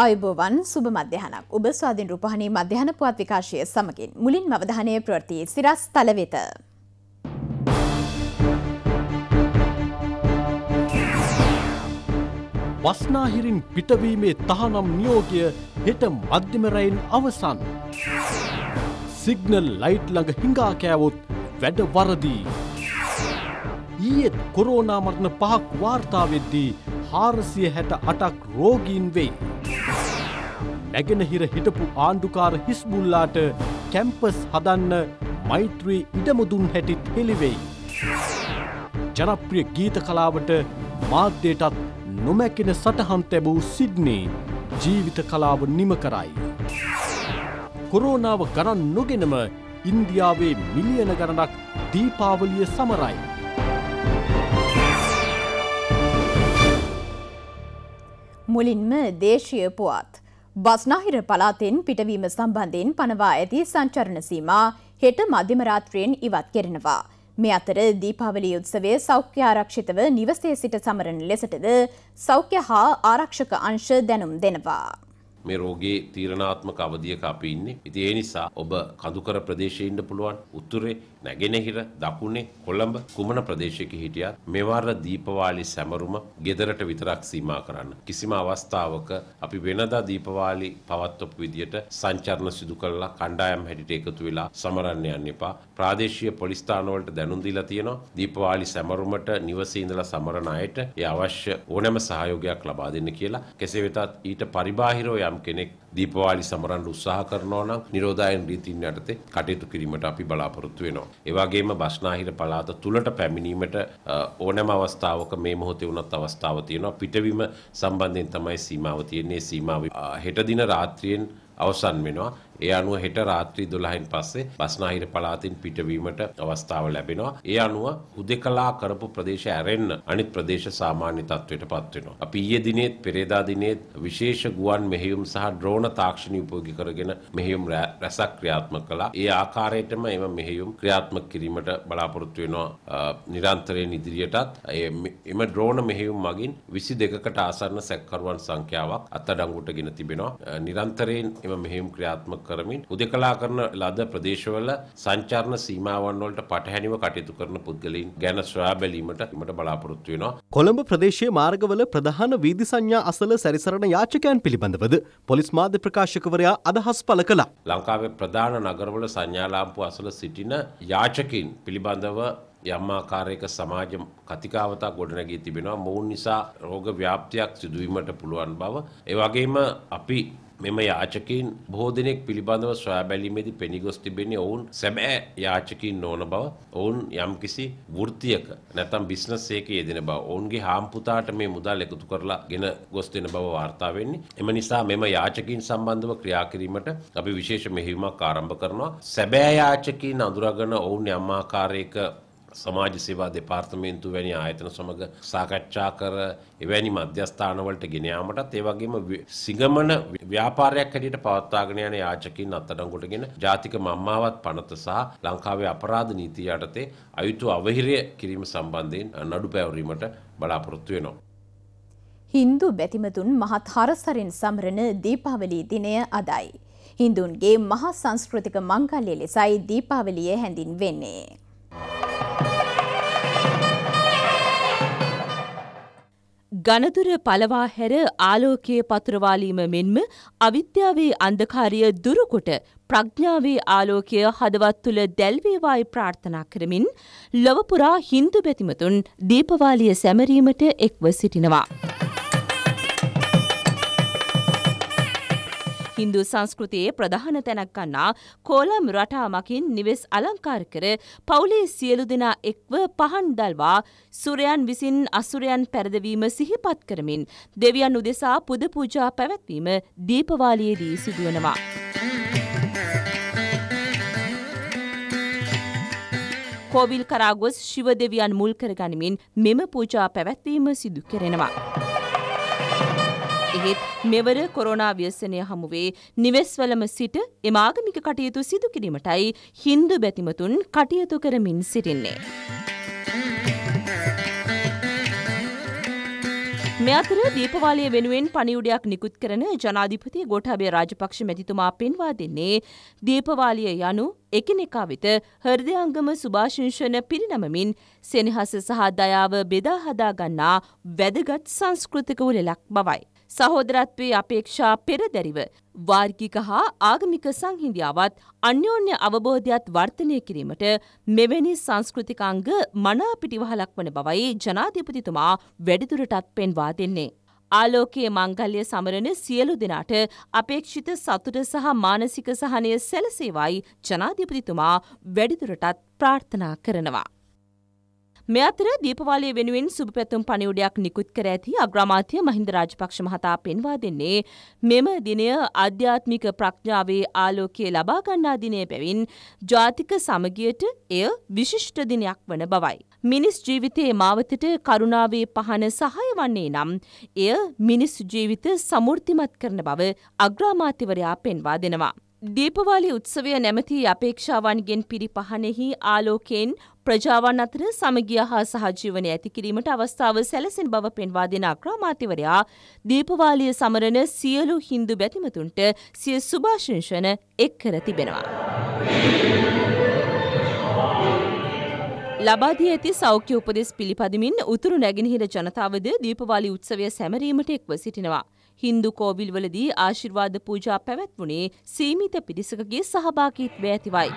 අයබෝවන් සුබ මධ්‍යහනක් ඔබ ස්වාධීන් රූපහණී මධ්‍යහන පුවත් විකාශය සමගින් මුලින් මවධානය ප්‍රවෘතියේ සිරස් තල වෙත. වස්නාහිරින් පිටවීමේ තහනම් නියෝගය හෙට මධ්‍යමරයින් අවසන්. සිගනල් ලයිට් ළඟ හිඟා කෑවොත් වැඩ වරදී. ඊයෙත් කොරෝනා මරණ පහක් වාර්තාවෙද්දී හාරසිය හැට අටක් රෝගීන් වෙයි. නැගෙනහිර හිටපු ආණ්ඩුකාර හිස්බුල්ලාට කැම්පස් හදන්න මෛත්‍රී ඉඩමුදුන් හැටිත් හෙළිවෙයි. ජනප්‍රිය ගීත කලාවට මාධ්‍යයටත් නොමැකෙන සටහන් තැබූ සිද්නේ ජීවිත කලාව නිම කරයි. කොරෝනාව ගණන් නොගෙනම ඉන්දියාවේ මිලියන ගණනක් දීපාවලිය සමරයි. මුලින්ම දේශය පුවත්. බස්නාහිර පලාතෙන් පිටවීම සම්බන්ධයෙන් පනවා ඇති සංචරණ සීමා හෙට මධ්‍යම රාත්‍රියෙන් ඉවත් කෙරෙනවා. මේ අතර දීපාවලි උත්සවය සෞඛ්‍ය ආරක්ෂිතව නිවසේ සිට සමරන ලෙසටද සෞඛ්‍ය හා ආරක්ෂක අංශ දැනුම් දෙනවා. මේ රෝගේ තීරණාත්මක අවධියක අපි ඉන්නේ. ඉතින් ඒ නිසා ඔබ කඳුකර ප්‍රදේශයේ ඉන්න පුළුවන්. උතුරේ නැගෙනහිර දකුණේ කොළඹ කුමන ප්‍රදේශයක හිටියත් මෙවර දීපවාලි සැමරුම ගෙදරට විතරක් සීමා කරන්න. කිසිම අවස්ථාවක අපි වෙනදා දීපවාලි පවත්වපු විදියට සංචරණ සිදු කරලා කණ්ඩායම් හැටියට එකතු වෙලා සමරන්න යන්න එපා. ප්‍රාදේශීය පොලිස් ස්ථානවලට දැනුම් දීලා තියෙනවා. දීපවාලි සැමරුමට නිවසේ ඉඳලා සමරන අයට ඒ අවශ්‍ය ඕනෑම සහයෝගයක් ලබා දෙන්න කියලා. කෙසේ වෙතත් ඊට පරිබාහිරව යම් කෙනෙක් දීපවාලි සමරන්න උත්සාහ කරනවා නම් නිරෝධායන රීතින් යටතේ කටයුතු කිරීමට අපි බලාපොරොත්තු වෙනවා. ඒ වගේම බස්නාහිර පළාත තුලට පැමිණීමට ඕනෑම අවස්ථාවක මේ මොහොතේ වුණත් අවස්ථාව තියෙනවා. පිටවීම සම්බන්ධයෙන් තමයි සීමාව තියෙන්නේ. සීමාව හෙට දින රාත්‍රියෙන් අවසන් වෙනවා. ඒ අනුව හෙට රාත්‍රී 12න් පස්සේ බස්නාහිර පළාතින් පිටවීමට අවස්ථාව ලැබෙනවා. ඒ අනුව හුදෙකලා කරපු ප්‍රදේශ ඇරෙන්න අනිත් ප්‍රදේශ සාමාන්‍ය තත්ත්වයට පත් වෙනවා. අපි ඊයේ දිනේත් පෙරේදා දිනේත් විශේෂ ගුවන් මෙහෙයුම් සහ ඩ්‍රෝන තාක්ෂණය උපයෝගී කරගෙන මෙහෙයුම් රැසක් ක්‍රියාත්මක කළා. ඒ ආකාරයටම එම මෙහෙයුම් ක්‍රියාත්මක කිරීමට බලාපොරොත්තු වෙනවා නිරන්තරයෙන් ඉදිරියටත්. එම ඩ්‍රෝන මෙහෙයුම් මගින් 22කට ආසන්න සැකකරුවන් සංඛ්‍යාවක් අත්අඩංගුවට ගෙන තිබෙනවා. නිරන්තරයෙන් එම මෙහෙයුම් ක්‍රියාත්මක කරමින් උදෙකලා කරන ලද ප්‍රදේශවල සංචාරණ සීමාවන් වලට පටහැනිව කටයුතු කරන පුද්ගලයන් ගැන සොයා බැලීමට මට බලාපොරොත්තු වෙනවා. කොළඹ ප්‍රදේශයේ මාර්ගවල ප්‍රධාන වීදි සංඥා අසල සැරිසරන යාචකයන් පිළිබඳවද පොලිස් මාධ්‍ය ප්‍රකාශකවරයා අදහස් පළ කළා. ලංකාවේ ප්‍රධාන නගරවල සංඥාලාම්පු අසල සිටින යාචකින් පිළිබඳව යම් ආකාරයක සමාජ කතිකාවතක් ගොඩනැගී තිබෙනවා. මොවුන් නිසා රෝග ව්‍යාප්තියක් සිදුවීමට පුළුවන් බව. ඒ වගේම අපි මෙම යාචකින් බොහෝ දෙනෙක් පිළිබඳව සොයා බැලීමේදී පෙනී ගොස් තිබෙන්නේ ඔවුන් සැබෑ යාචකින් නොවන බව ඔවුන් යම්කිසි වෘත්තියක නැත්නම් බිස්නස් එකේ යෙදෙන බව ඔවුන්ගේ හාම්පුතාට මේ මුදල් එකතු කරලා ගෙන ගොස් දෙන බව වාර්තා වෙන්නේ එම නිසා මෙම යාචකින් සම්බන්ධව ක්‍රියා කිරීමට අපි විශේෂ මෙහෙයුමක් ආරම්භ කරනවා සැබෑ යාචකින් අඳුරගෙන ඔවුන් යම් ආකාරයක සමාජ සේවා දෙපාර්තමේන්තු වැනි ආයතන සමඟ සාකච්ඡා කර එවැනි මධ්‍යස්ථානවලට ගෙනයාමටත් ඒවගේම සිගමන ව්‍යාපාරයක් හැටියට පවත්වාගෙන යන යාචකින් අත්අඩංගුටගෙන ජාතික මම්මාවත් පනත සහ ලංකාවේ අපරාධ නීතිය යටතේ අයුතු අවහිරය කිරීම සම්බන්ධයෙන් නඩු පැවරීමට බලාපොරොත්තු වෙනවා. හින්දු බැතිමතුන් මහත් හරසරෙන් සමරන දීපාවලී දිනය අදයි. හින්දුන්ගේ මහා සංස්කෘතික මංගල්‍ය ලෙසයි දීපාවලිය හැඳින් වෙන්නේ. ගණදුර පලවා හැර ආලෝකය පතුරවාලීම මෙන්ම අවිද්‍යාවේ අන්ධකාරය දුරුකොට ප්‍රඥාවේ ආලෝකය හදවත් තුළ දැල්වේවායි ප්‍රාර්ථනා කරමින් ලොවපුරා හින්දු බැතිමතුන් දීපවාලිය සැමරීමට එක්ව සිටිනවා. හින්දු සංස්කෘතියේ ප්‍රධාන තැනක් ගන්නා කෝලම් රටාමකින් නිවෙස් අලංකාර කර පවුලේ සියලු දෙනා එක්ව පහන් දල්වා සුරයන් විසින් අසුරයන් පැරදවීම සිහිපත් කරමින් දෙවියන් උදෙසා පුද පූජා පැවැත්වීම දීපවාලියේදී සිදුවනවා. කෝවිල් කරාගොස් ශිව දෙවියන් මුල් කරගනිමින් මෙම පූජා පැවැත්වීම සිදු කරෙනවා. එහෙත් මෙවර කොරෝනා ව්‍යසනය හමුවේ නිවෙස්වලම සිට එම ආගමික කටයුතු සිදු කිරීමටයි හින්දු බැතිමතුන් කටයුතු කරමින් සිටින්නේ. මෙ අතර දීපවාලය වෙනුවෙන් පණිවුඩයක් නිකුත් කරන ජනාධිපති ගෝඨාභය රාජපක්ෂ මැතිතුමා පෙන්වා දෙන්නේ දීපවාලිය යනු එකිනෙකා වෙත හෘදයාංගම සුභාශංෂණ පිරිනමමින් සෙනහස සහ දයාව බෙදා හදා ගන්නා වැදගත් සංස්කෘතික උලෙලක් බවයි. සහෝදරත්වයේ අපේක්ෂා පෙරදැරිව වාර්ගික හා ආගමික සංහිඳියාවත් අන්‍යෝන්‍ය අවබෝධයත් වර්ධනය කිරීමට මෙවැනි සංස්කෘතිකාංග මනා පිටිවහලක් වන බවයි ජනාධිපතිතුමා වැඩිදුරටත් පෙන්වා දෙන්නේ. ආලෝකයේ මංගල්‍ය සමරන සියලු දෙනාට අපේක්ෂිත සතුට සහ මානසික සහනය සැලසේවයි ජනාධිපතිතුමා වැඩිදුරටත් ප්‍රාර්ථනා කරනවා. මේ අතර දීපවාලය වෙනුවෙන් සුභපැතුම් පණිවුඩයක් නිකුත් කර ඇති අග්‍රාමාත්‍ය මහින්ද රාජපක්ෂ මහතා පෙන්වා දෙන්නේ මෙම දිනය අධ්‍යාත්මික ප්‍රඥාවේ ආලෝකය ලබා ගන්නා දිනය පැවින් ජාතික සමගියට එය විශිෂ්ට දිනයක් වන බවයි. මිනිස් ජීවිතයේ මාවතට කරුණාවේ පහන සහය වන්නේ නම් එය මිනිස් ජීවිත සමෘර්තිමත් කරන බව අග්‍රාමාත්‍යවරයා පෙන්වා දෙනවා. දීපවාලි උත්සවය නැමති අපේක්ෂාවන්ගෙන් පිරිපහනෙහි ආලෝකයෙන් ප්‍රජාවන් අතර සමගිය හා සහජීවනය ඇති කිරීමට අවස්ථාව සැලසෙන බව පෙන්වා දෙන අක්‍රාමාත්‍යවරයා දීපවාලිය සමරන සියලු හින්දු බැතිමතුන්ට සිය සුභාශංෂණ එක් කර තිබෙනවා. ලබාදී ඇති සෞඛ්‍ය උපදෙස් පිළිපදමින් උතුරු නැගෙනහිර ජනතාවද දීපවාලි උත්සවය සැමරීමට එක්ව සිටිනවා. හින්දු කෝවිල්වලදී ආශිර්වාද පූජා පැවැත්වුණේ සීමිත පිරිසකගේ සහභාගීත්වය ඇතිවයි.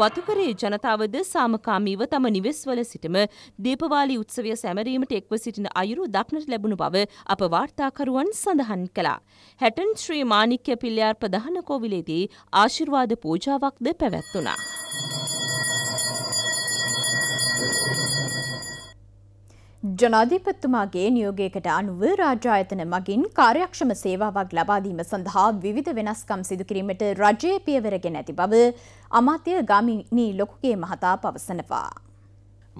වතුකරේ ජනතාවද සාමකාමීව තම නිවෙස්වල සිටම දීපවාලි උත්සවය සැමරීමට එක්ව සිටින අයුරු දක්නට ලැබුණු බව අප වාර්තාකරුවන් සඳහන් කළා. හැටන් ශ්‍රී මානික්‍ය පිල්ලයාර් ප්‍රධාන කෝවිලේදී ආශිර්වාද පූජාවක්ද පැවැත්වනා. ජනාධීපත්තුමාගේ නියෝගයකට අනුව රාජායතන මගින් කාර්යක්ෂම සේවාවක් ලබාදීම සඳහා විවිධ වෙනස්කම් සිදුකිරීමට රජයේ පියවරගෙන ඇති බව අමාත්‍ය ගමිනී ලොකුගේ මහතා පවසනවා.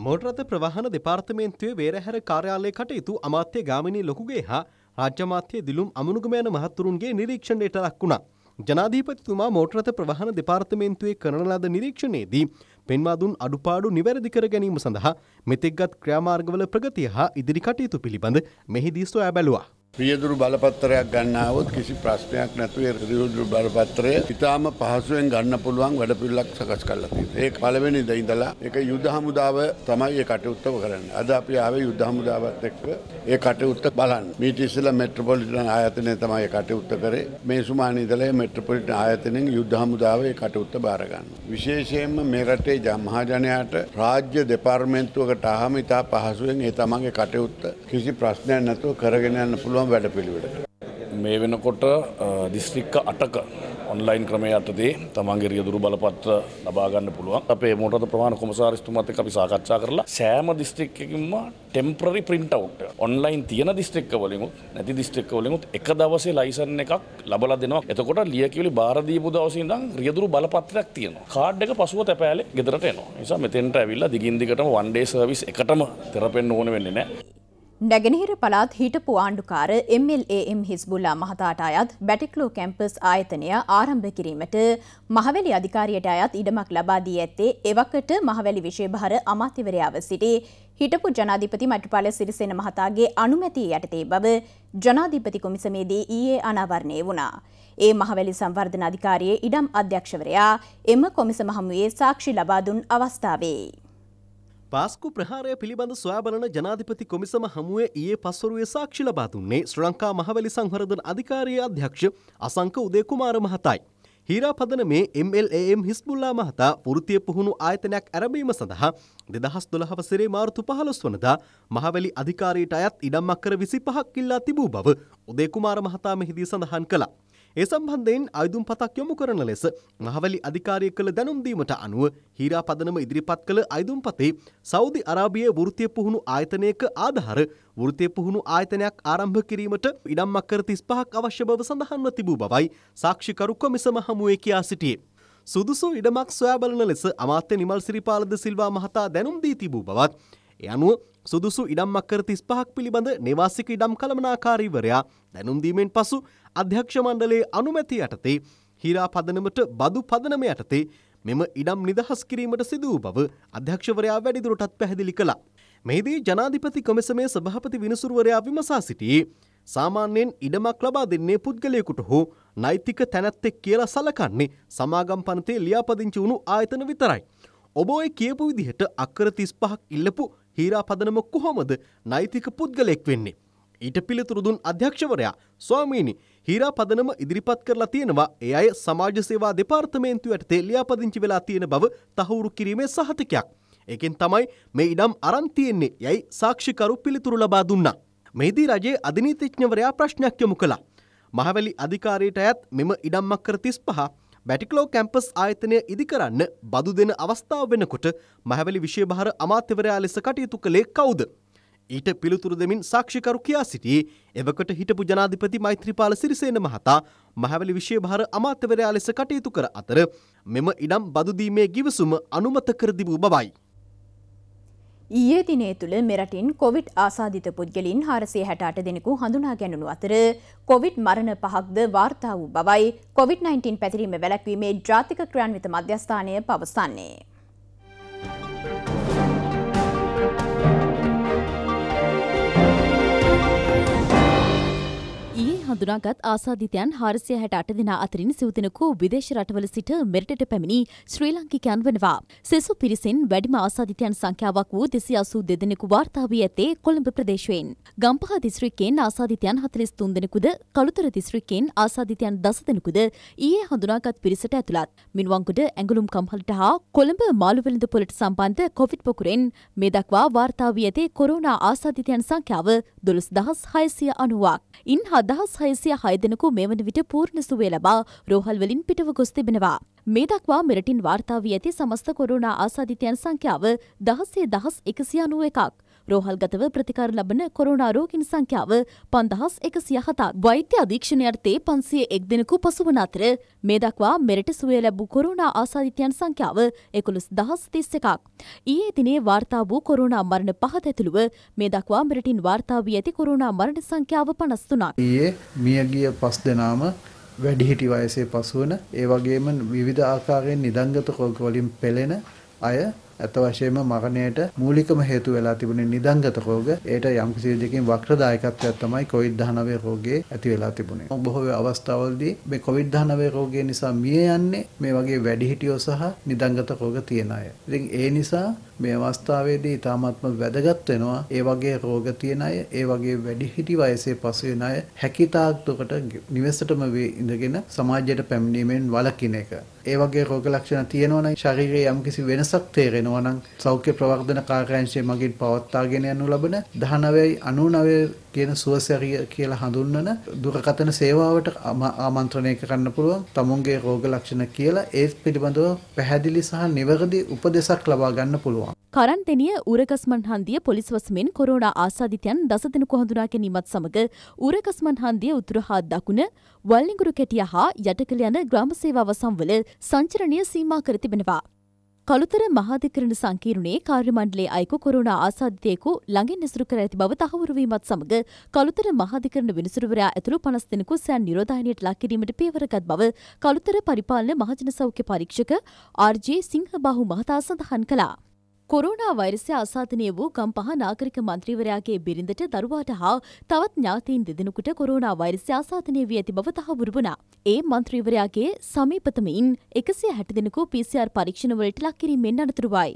මෝටරත ප්‍රවාහන දෙපාර්තමේන්තුවේ වේරහැර කාර්යාලය කටයුතු අමාත්‍ය ගාමිණී ලොකුගේ හා රාජ්‍යමාත්‍ය දිලුම් අමනුගමයන මහත්තුරුන්ගේ නිරීක්ෂණයට ලක් වුණා. ජනාධීපතිතුමා මෝටරත ප්‍රවාහන දෙපාර්තමේන්තුවේ කරන ලද නිරීක්ෂණයේදී පෙන්වා දුන් අඩුපාඩු නිවැරදි කර ගැනීම සඳහා මෙතෙක්ගත් ක්‍රියාමාර්ගවල ප්‍රගතිය හා ඉදිරි කටයුතු පිළිබඳ මෙහිදී සොයා බැලුවා. පියදුරු බලපත්‍රයක් ගන්නාවොත් කිසි ප්‍රශ්නයක් නැතුව රියදුරු බලපත්‍රය ඉතාම පහසුවෙන් ගන්න පුළුවන් වැඩපිල්ලක් සකස් කරලා තියෙනවා. ඒක පළවෙනි ද ඉඳලා ඒක යුද හමුදාව තමයි ඒ කටයුත්ත කරන්නේ. අද අපි ආවේ යුද හමුදාවත් එක්ක ඒ කටයුත්ත බලන්න. මීට ඉස්සෙල්ලා මෙට්‍රොපොලිටන් ආයතනය තමයි ඒ කටයුත්ත කරේ. මේ සුමාන ඉඳලා මෙට්‍රොපොලිටන් ආයතනයෙන් යුද හමුදාව ඒ කටයුත්ත බාර ගන්නවා. විශේෂයෙන්ම මේ රටේ මහජනයාට රාජ්‍ය දෙපාර්තමේන්තුවකට ආවම ඉතා පහසුවෙන් ඒ තමන්ගේ කටයුත්ත කිසි ප්‍රශ්නයක් නැතුව කරගෙන යන්න පුළුවන්. පුළුවන් වැඩ පිළිවෙට. මේ වෙනකොට දිස්ත්‍රික්ක අටක ඔන්ලයින් ක්‍රමය අතදී තමන්ගේ රියදුරු බලපත්‍ර ලබාගන්න පුළුවන් අපේ මෝටද ප්‍රමාණ කොමසාරිස්තුමත් එක්ක අපි සාකච්ඡා කරලා සෑම දිස්ත්‍රික්කකින්ම ටෙම්පරරි print out ඔන්ලයින් තියෙන දිස්ත්‍රික්ක වලිනුත් නැති දිස්ත්‍රික්ක වලිනුත් එක දවසේ ලයිසන් එකක් ලබලා දෙනවා එතකොට ලියකියවිලි බාර දීපු දවසේ ඉඳන් රියදුරු බලපත්‍රයක් තියෙනවා කාඩ් එක පසුව තැපෑලේ ගෙදරට එනවා නිසා මෙතෙන්ට ඇවිල්ලා දිගින් දිගටම one day service එකටම තෙරපෙන්න ඕන වෙන්නේ නැහැ නැගෙනහිර පළාත් හිටපු ආණ්ඩුකාර MLAM හිස්බුල්ලා මහතාට අයත් බැටික්ලෝ කැම්පස් ආයතනය ආරම්භ කිරීමට මහවැලි අධිකාරියට අයත් ඉඩමක් ලබා දී ඇත්තේ එවකට මහවැලි විශේභාර අමාත්‍යවරයාව සිටි හිටපු ජනාධිපති මෛත්‍රීපාල සිරිසේන මහතාගේ අනුමැතිය යටතේ බව ජනාධිපති කොමිසමේදී ඊයේ අනාවරණය වුණා. ඒ මහවැලි සංවර්ධන අධිකාරියේ ඉඩම් අධ්‍යක්ෂවරයා එම කොමිසම හමුවේ සාක්ෂි ලබා දුන් අවස්ථාවේ පාස්කු ප්‍රහාරය පිළිබඳ සොයාබලන ජනාධිපති කොමිසම හමුවේ ඒ පස්වරුවේ සාක්ෂි ලබා දුන්නේ ශ්‍ර ලංකා මහවැලි සංහරදන අධිකාරයේ අධ්‍යක්ෂ අසංක උදේකුමාර මහතායි. හීරාපදන මේ MLAM හිස්බුල්ලා මහතා වෘතිය පුහුණු ආයතනයක් ඇරඹීම සඳහා දෙදහස් දොළහ වසරේ මාර්තු පහළොස් වනදා මහවැලි අධිකාරයට අයත් ඉඩම් අක්කර විසි පහක් ඉල්ලා තිබූ බව උදේකුමාර මහතා මෙහිදී සඳහන් කළා. ඒ සම්බන්ධයෙන් අයදුම් පතක් යොමු කරන ලෙස මහවැලි අධිකාරිය කළ දැනුම් දීමට අනුව හීරා පදනම ඉදිරිපත් කළ අයදුම් පතේ සෞදි අරාබියේ වෘත්තීය පුහුණු ආයතනයක ආධාර වෘත්තීය පුහුණු ආයතනයක් ආරම්භ කිරීමට ඉඩම් අක්කර 35ක් අවශ්‍ය බව සඳහන්ව තිබූ බවයි සාක්ෂිකරු කොමිසම හමුවේ කියා සිටියේ. සුදුසු ඉඩමක් සොයා බලන ලෙස අමාත්‍ය නිමල් සිරිපාලද සිල්වා මහතා දැනුම් දී තිබූ බවත් ඒ අනුව සුදුසු ඉඩම්මක් කර 35ක් පිළිබඳ නිවාසික ඉඩම් කළමනාකාරීවරයා දැනුම් දීමෙන් පසු අධ්‍යක්ෂ මණ්ඩලයේ අනුමැතිය යටතේ හීරා පදනමට බදු පදනම යටතේ මෙම ඉඩම් නිදහස් කිරීමට සිදු වූ බව අධ්‍යක්ෂවරයා වැඩිදුරටත් පැහැදිලි කළා. මෙහිදී ජනාධිපති කොමිසමේ සභාපති විනිසුරුවරයා විමසා සිටියේ සාමාන්‍යයෙන් ඉඩමක් ලබා දෙන්නේ පුද්ගලයෙකුට හෝ නෛතික තැනැත්තෙක් කියලා සලකන්නේ සමාගම් පනතේ ලියාපදිංචි වුණු ආයතන විතරයි. ඔබ ඔය කියපු විදිහට අක්කර 35ක් ඉල්ලපු හීරා පදනම කොහොමද නෛතික පුද්ගලෙක් වෙන්නේ? ඊට පිළිතුරු දුන් අධ්‍යක්ෂවරයා ස්වාමීනි හීරා පදනම ඉදිරිපත් කරලා තියෙනවා ඒ අය සමාජ සේවා දෙපාර්තමේන්තුව යටතේ ලියාපදිංචි වෙලා තියෙන බව තහවුරු කිරීමේ සහතිකයක්. ඒකෙන් තමයි මේ ඉඩම් අරන් තියෙන්නේ යයි සාක්ෂිකරු පිළිතුරු ලබා දුන්නා. මෙහිදී රජයේ අධිනීතිඥවරයා ප්‍රශ්නයක් යොමු කළා. මහවැලි අධිකාරියට අයත් මෙම ඉඩම්මක් කර 35 බැටිකලෝ කැම්පස් ආයතනය ඉදිකරන්න බදු දෙන අවස්ථාව වෙනකොට මහැවැලි විශේභාර අමාත්‍යවරයා ලෙස කටයුතු කළේ කවුද? ඊට පිළිතුරු දෙමින් සාක්ෂිකරු කියා සිටියේ එවකට හිටපු ජනාධිපති මෛත්‍රීපාල සිරිසේන මහතා මහැවැලි විශේභාර අමාත්‍යවරයා ලෙස කටයුතු කර අතර මෙම ඉඩම් බදු දීමේ ගිවිසුම අනුමත කර තිබූ බවයි. ඊයේ දිනේ තුළ මෙරටින් කොවිඩ් ආසාධිත පුද්ගලින් හාරසේ හැටාට දෙනෙකු හඳුනා ගැනුණු අතර කොවිඩ් මරණ පහක්ද වාර්තා වූ බවයි කොවිD-19 පැතිරීම වැළැක්වීමේ ජාතික ක්‍රියාන්විත මධ්‍යස්ථානය පවසන්නේ. හඳුනාගත් ආසාධිතයන් හාරසිය හැට අට දෙනා අතරින් සිවතිනකු විදේශ රටවල සිට මෙරටට පැමිණි ශ්‍රී ලංකිකයන් වනවා. සෙසු පිරිසෙන් වැඩිම ආසාධිතයන් සංඛ්‍යාවක් වූ දෙසි අසූ දෙදෙනෙකු වාර්තාාවී ඇතේ කොළඹ ප්‍රදේශයෙන්. ගම්පහ දිස්ත්‍රික්කෙන් ආසාධිතයන් හතලිස් තුන් දෙනෙකුද කළුතර දිස්ත්‍රික්කෙන් ආසාධිතයන් දස දෙනෙකුද ඊයේ හඳුනාගත් පිරිසට ඇතුළත්. මින්වංකුඩ ඇඟලුම් කම්හලට හා කොළඹ මාළුවෙළඳ පොලට සම්බන්ධ කොවිඩ් පොකුරෙන් මේ දක්වා වාර්තාාවී ඇතේ කොරුණා ආසාධිතයන් සංඛ්‍යාව දොළස් දහස් හයසිය අනුවක්. ඉන් හදහස් හයසිය හයදෙනකු මේ වන විට පූර්ණ සුවය ලබා රෝහල්වලින් පිටව ගොස් තිබෙනවා. මේ දක්වා මෙරටින් වාර්තා වී ඇති සමස්ත කොරුණා ආසාධිතයන් සංඛ්‍යාව දහසේ දහස් එකසිය අනුව එකක්. රෝහල්ගතව ප්‍රතිකාර ලබන කොරෝනා රෝගීන් සංඛ්‍යාව පන්දහස් එකසිය හතා. වෛද්‍ය අධීක්ෂණ යටතේ පන්සිය එක් දෙනෙකු පසුවන අතර මේ දක්වා මෙරට සුවය ලැබූ කොරෝනා ආසාධිතයන් සංඛ්‍යාව එකොළොස් දහස් තිස් එකක්. ඊයේ දිනේ වාර්තා වූ කොරෝනා මරණ පහත ඇතුළුව මේ දක්වා මෙරටින් වාර්තා වී ඇති කොරෝනා මරණ සංඛ්‍යාව පනස් තුනක්. ඊයේ මියගිය පස් දෙනාම වැඩිහිටි වයසේ පසුවන ඒ වගේම විවිධ ආකාරයෙන් නිදංගත රෝග වලින් පෙළෙන අය ඇත්ත වශයෙන්ම මරණයට මූලිකම හේතු වෙලා තිබුණේ නිදංගත රෝග. ඒට යම්කිසි විදිහකින් වක්‍ර දායකත්වයක් තමයි COVID-19 රෝගේ ඇති වෙලා තිබුණේ. බොහෝ අවස්ථාවලදී මේ COVID-19 රෝගය නිසා මිය යන්නේ මේ වගේ වැඩිහිටියෝ සහ නිදංගත රෝග තියෙන අය. ඉතින් ඒ නිසා මේ අවස්ථාවේදී ඊටාත්ම වැදගත් වෙනවා ඒ වගේ රෝග තියෙන අය ඒ වගේ වැඩිහිටි වයසේ පසු වෙන අය හැකියතාක් දුකට නිවෙසටම ඉඳගෙන සමාජයට පැමිණීමෙන් වළකින එක ඒ වගේ රෝග ලක්ෂණ තියෙනවා නම් ශරීරයේ යම්කිසි වෙනසක් තේරෙනවා නම් සෞඛ්‍ය ප්‍රවර්ධන කාර්යාංශයේ මගින් පවත්වාගෙන යනු ලබන 19යි 99 කියන සුවසැරිය කියලා හඳුන්වන දුරකථන සේවාවට ආමන්ත්‍රණය කරන්න පුළුවන් තමුන්ගේ රෝග ලක්ෂණ කියලා ඒ පිළිබඳව පැහැදිලි සහ නිවැරදි උපදෙසක් ලබා ගන්න පුළුවන් කරන්තෙනිය උරකස්මන් හන්දිය පොලිස් වසමෙන් කොරෝනා ආසාධිතයන් දසදෙනෙකු හඳුනා ගැනීමත් සමග උරකස්මන් හන්දිය උතුර හා දකුණ වල්ලිගුරු කැටිය හා යටකළ යන ග්‍රාම සේවා වසම්වල සංචරණය සීමා කර තිබෙනවා. කළුතර මහාධිකරණ සංකීර්ණයේ කාර්යමණ්ඩලයේ අයකු කොරුණා ආසාධිතයෙකු ළඟින් නිසරු කර ඇති බව තහවුරු වීමත් සමග කළුතර මහාධිකරණ විනිසුරුවරයා ඇතුළු 50 දෙනෙකු සෑන් නිරෝධායනයට ලක් කිරීමට පියවරගත් බව කළුතර පරිපාලන මහජන සෞඛ්‍ය පරීක්ෂක ආර්.ජේ. සිංහබාහු මහතා සඳහන් කළා. කොරෝනා වෛරසය ආසාදනය වූ ගම්පහ නාගරික මන්ත්‍රීවරයාගේ බිරිඳට දරුවාට හා තවත් ඥාතීන් දෙදෙනෙකුට කොරෝනා වෛරසය ආසාදනය වී ඇති බව තහවුරු වුණා. ඒ මන්ත්‍රීවරයාගේ සමීපතමයින් එකසිය හැට දෙනෙකු PCR පරීක්ෂණවලට ලක් කිරීමෙන් අනතුරුවයි.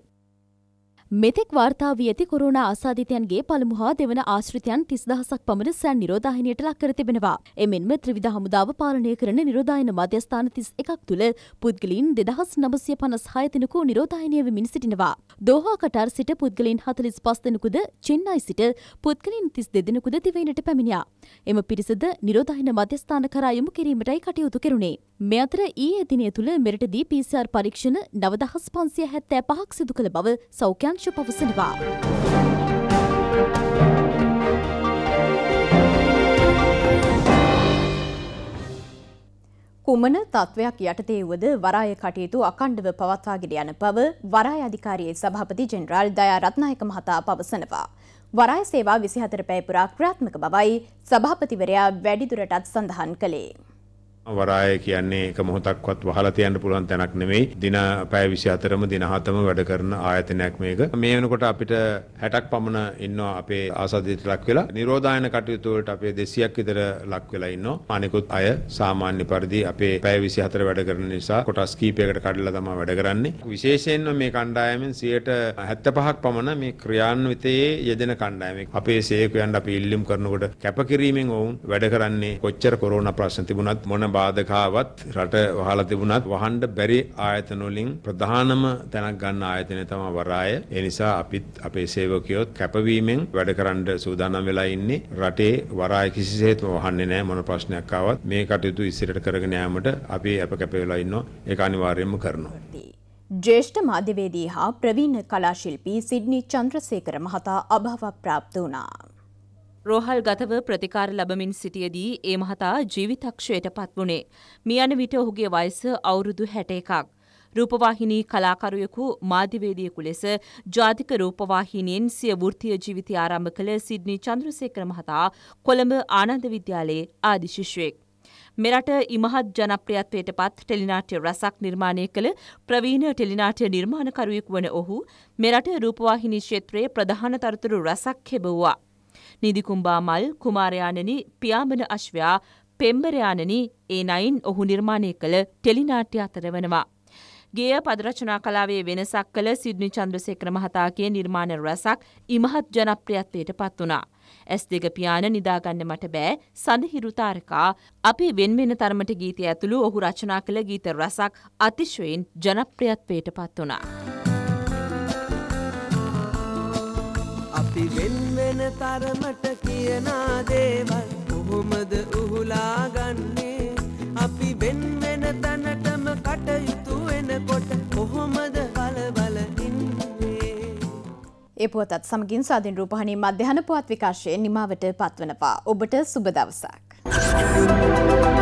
මෙතෙක් වාර්තා වී ඇති කොරෝනා ආසාධිතයන්ගේ පළමු හා දෙවන ආශ්‍රිතයන් තිස් දහසක් පමණ සෑන් නිරෝධායනයට ලක් කර තිබෙනවා. එමෙන්ම ත්‍රිවිධ හමුදාව පාලනය කරන නිරෝධායන මධ්‍යස්ථාන තිස් එකක් තුළ පුද්ගලින් දෙදහස් නමසය පනස් හය දෙනෙකු නිරෝධායනය වෙමින් සිටිනවා. දෝහා කටර් සිට පුද්ගලින් හතලිස් පස් දෙනෙකුද චෙන්නයි සිට පුද්ගලින් තිස් දෙදෙනෙකුද දිවයිනට පැමිණියා. එම පිරිසද නිරෝධායන මධ්‍යස්ථාන කරා යොමු කිරීමටයි කටයුතු කෙරුණේ. මේ අතර ඊයේ දිනය තුළ මෙරටදී PCR පරීක්ෂණ නවදහස් පන්සිය හැත්තෑ පහක් සිදු කළ බව සෞඛ්‍යංශ අමාත්‍යංශ පවසනවා. කුමන තත්ත්වයක් යටතේ වුවද වරාය කටයුතු අකණ්ඩව පවත්වාගෙන යන බව වරාය අධිකාරියේ සභාපති ජෙනරාල් දයා රත්නායක මහතා පවසනවා. වරාය සේවා 24 පැය පුරා ක්‍රියාත්මක බවයි සභාපතිවරයා වැඩිදුරටත් සඳහන් කළේ. වරාය කියන්නේ එක මොහොතක්වත් වහලා තියන්න පුළුවන් තැනක් නෙමෙයි. දින පැය 24ම දින 7ම වැඩ කරන ආයතනයක් මේක. මේ වෙනකොට අපිට 60ක් පමණ ඉන්නවා අපේ ආසාදිත ලක් වෙලා. නිරෝධායන කටයුතු වලට අපේ 200ක් විතර ලක් වෙලා ඉන්නවා. අනිකුත් අය සාමාන්‍ය පරිදි අපේ පැය 24 වැඩ කරන නිසා කොටස් කීපයකට කඩලා තමයි වැඩ කරන්නේ. විශේෂයෙන්ම මේ කණ්ඩායමෙන් 75ක් පමණ මේ ක්‍රියාන්විතයේ යෙදෙන කණ්ඩායමක්. අපේ සේවකයන් අපි ඉල්ලුම් කරනකොට කැපකිරීමෙන් වුන් වැඩ කරන්නේ කොච්චර කොරෝනා ප්‍රශ්න තිබුණත් මොන බාධකාවත් රට වහලා තිබුණත් වහන්න බැරි ආයතන වලින් ප්‍රධානම තැනක් ගන්න ආයතනය තමයි වරාය. ඒ නිසා අපිත් අපේ සේවකයොත් කැපවීමෙන් වැඩ කරන්න සූදානම් වෙලා ඉන්නේ. රටේ වරාය කිසිසේත්ම වහන්නේ නැහැ මොන ප්‍රශ්නයක් ආවත් මේ කටයුතු ඉස්සරට කරගෙන යාමට අපි අප කැප වෙලා ඉන්නවා. ඒක අනිවාර්යයෙන්ම කරනවා. ජේෂ්ඨ මාධ්‍යවේදී හා ප්‍රවීණ කලාශිල්පී සිඩ්නි චන්ද්‍රසේකර මහතා අභාවක් ප්‍රාප්ත වුණා. රෝහල් ගතව ප්‍රතිකාර ලබමින් සිටියදී ඒ මහතා ජීවිතක්ෂයට පත්වුණේ. මේ අන විට ඔහුගේ වයස අවුරුදු හැට එකක්. රූපවාහිනී කලාකරුවෙකු මාධ්‍යවේදියෙකු ලෙස ජාතික රූපවාහිනයෙන් සිය වෘත්තිය ජීවිතය ආරම්භ කළ සිඩ්නි චන්ද්‍රසේකර මහතා කොළඹ ආනන්ද විද්‍යාලයේ ආදිශිෂ්වෙක්. මෙරට ඉමහත් ජනප්‍රියත්වයට පත් ටෙලිනාට්‍ය රසක් නිර්මාණය කළ ප්‍රවීණ ටෙලිනාට්‍ය නිර්මාණකරුවෙක් වන ඔහු මෙරට රූපවාහිනි ක්ෂේත්‍රයේ ප්‍රධාන තොරතුරු රසක් හෙබව්වා. නිදිකුම්බා මල් කුමාරයාණනි පියාඹන අශ්වයා පෙම්බරයාණනි ඒ නයින් ඔහු නිර්මාණය කළ ටෙලිනාට්‍ය අතර වනවා. ගේය පදරචනා කලාවේ වෙනසක් කළ සිද්නි චන්ද්‍රසේකර මහතාගේ නිර්මාණ රැසක් ඉමහත් ජනප්‍රියත්වයට පත් වනා. ඇස් දෙක පියාන නිදාගන්න මට බෑ සඳහිරුතාරකා අපි වෙන්වෙන තරමට ගීතය ඇතුළු ඔහු රචනා කළ ගීත රැසක් අතිශවයෙන් ජනප්‍රියත්වයට පත් වනා. හිතන තරමට කියනා දේවල් කොහොමද උහුලා ගන්නේ අපි වෙන් වෙන තැනටම කටයුතු වෙනකොට කොහොමද බලබල ඉන්නේ ඒ පුවතත් සමගින් සාධින් රූපහණී මධ්‍යහන පුවත් විකාශයෙන් නිමාවට පත්වනවා ඔබට සුබ දවසක් Thank you.